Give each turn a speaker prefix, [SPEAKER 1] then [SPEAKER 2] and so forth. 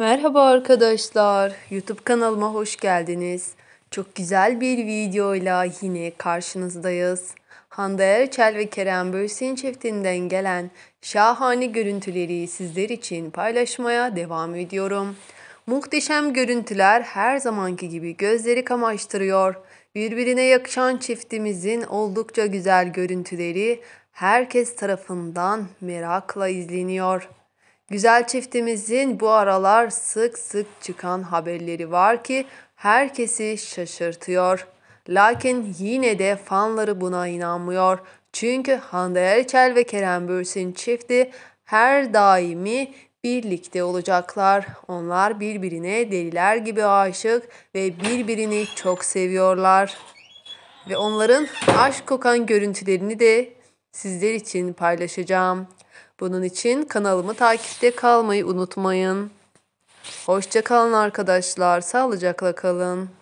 [SPEAKER 1] Merhaba arkadaşlar. YouTube kanalıma hoş geldiniz. Çok güzel bir videoyla yine karşınızdayız. Hande Erçel ve Kerem Bürsin çiftinden gelen şahane görüntüleri sizler için paylaşmaya devam ediyorum. Muhteşem görüntüler her zamanki gibi gözleri kamaştırıyor. Birbirine yakışan çiftimizin oldukça güzel görüntüleri herkes tarafından merakla izleniyor. Güzel çiftimizin bu aralar sık sık çıkan haberleri var ki herkesi şaşırtıyor. Lakin yine de fanları buna inanmıyor. Çünkü Hande Erçel ve Kerem Bürsin çifti her daimi birlikte olacaklar. Onlar birbirine deliler gibi aşık ve birbirini çok seviyorlar. Ve onların aşk kokan görüntülerini de sizler için paylaşacağım. Bunun için kanalımı takipte kalmayı unutmayın. Hoşçakalın arkadaşlar. Sağlıcakla kalın.